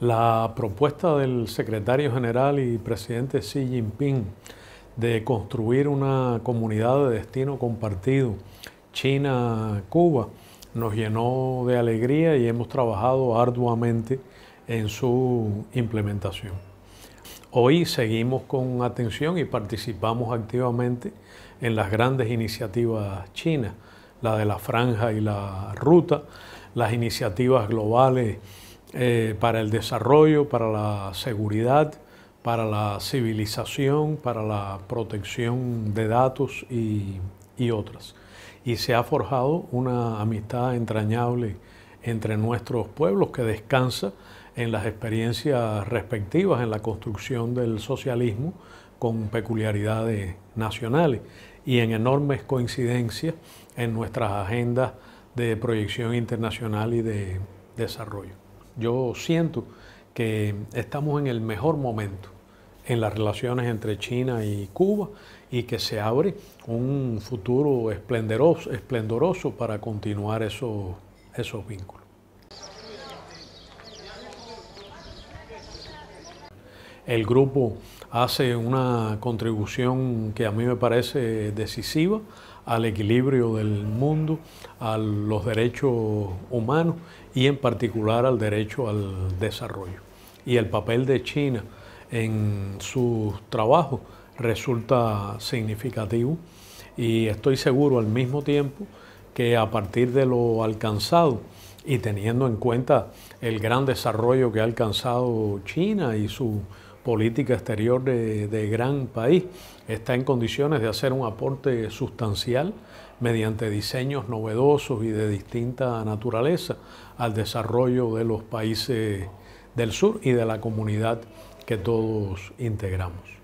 La propuesta del secretario general y presidente Xi Jinping de construir una comunidad de destino compartido, China-Cuba, nos llenó de alegría y hemos trabajado arduamente en su implementación. Hoy seguimos con atención y participamos activamente en las grandes iniciativas chinas, la de la franja y la ruta, las iniciativas globales eh, para el desarrollo, para la seguridad, para la civilización, para la protección de datos y otras. Y se ha forjado una amistad entrañable entre nuestros pueblos que descansa en las experiencias respectivas, en la construcción del socialismo con peculiaridades nacionales y en enormes coincidencias en nuestras agendas de proyección internacional y de desarrollo. Yo siento que estamos en el mejor momento en las relaciones entre China y Cuba y que se abre un futuro esplendoroso, para continuar esos, esos vínculos. El grupo hace una contribución que a mí me parece decisiva al equilibrio del mundo, a los derechos humanos y en particular al derecho al desarrollo. Y el papel de China en sus trabajos resulta significativo y estoy seguro al mismo tiempo que a partir de lo alcanzado y teniendo en cuenta el gran desarrollo que ha alcanzado China y su política exterior de, de, gran país, está en condiciones de hacer un aporte sustancial mediante diseños novedosos y de distinta naturaleza al desarrollo de los países del sur y de la comunidad que todos integramos.